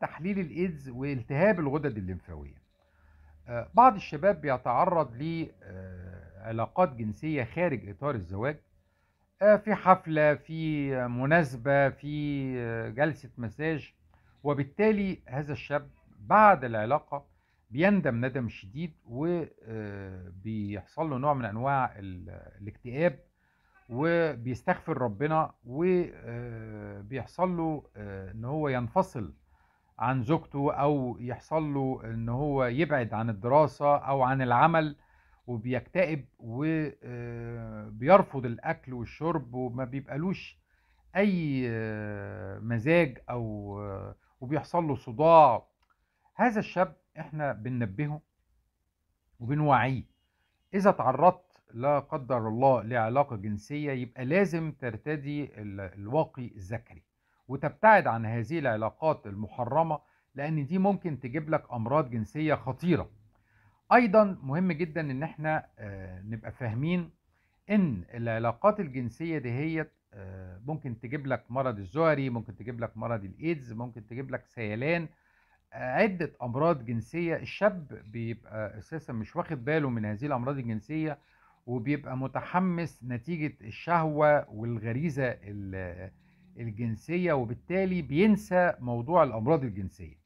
تحليل الايدز والتهاب الغدد الليمفاويه آه، بعض الشباب بيتعرض لعلاقات جنسيه خارج اطار الزواج آه، في حفله في مناسبه في آه، جلسه مساج وبالتالي هذا الشاب بعد العلاقه بيندم ندم شديد وبيحصل له نوع من انواع الاكتئاب وبيستغفر ربنا وبيحصل له ان هو ينفصل عن زوجته او يحصل له ان هو يبعد عن الدراسه او عن العمل وبيكتئب وبيرفض آه، الاكل والشرب وما بيبقالوش اي آه، مزاج او آه، وبيحصل له صداع هذا الشاب احنا بننبهه وبنوعيه اذا تعرضت لا قدر الله لعلاقه جنسيه يبقى لازم ترتدي الواقي الذكري وتبتعد عن هذه العلاقات المحرمة لأن دي ممكن تجيب لك أمراض جنسية خطيرة أيضا مهم جدا إن احنا آه، نبقى فاهمين إن العلاقات الجنسية دي هي آه، ممكن تجيب لك مرض الزهري ممكن تجيب لك مرض الإيدز ممكن تجيب لك سيلان عدة أمراض جنسية الشاب بيبقى أساسا مش واخد باله من هذه الأمراض الجنسية وبيبقى متحمس نتيجة الشهوة والغريزة الجنسيه وبالتالي بينسى موضوع الامراض الجنسيه